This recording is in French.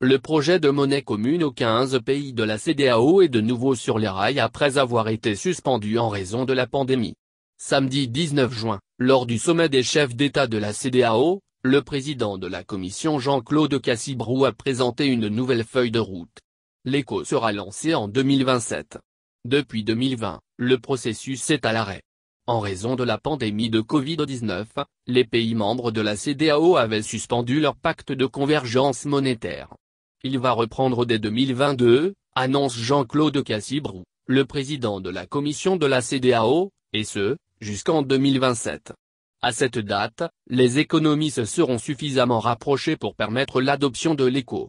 Le projet de monnaie commune aux 15 pays de la CDAO est de nouveau sur les rails après avoir été suspendu en raison de la pandémie. Samedi 19 juin, lors du sommet des chefs d'État de la CDAO, le président de la Commission Jean-Claude Cassibrou a présenté une nouvelle feuille de route. L'écho sera lancé en 2027. Depuis 2020, le processus est à l'arrêt. En raison de la pandémie de Covid-19, les pays membres de la CDAO avaient suspendu leur pacte de convergence monétaire. Il va reprendre dès 2022, annonce Jean-Claude Cassibrou, le président de la commission de la CDAO, et ce, jusqu'en 2027. À cette date, les économies se seront suffisamment rapprochées pour permettre l'adoption de l'écho.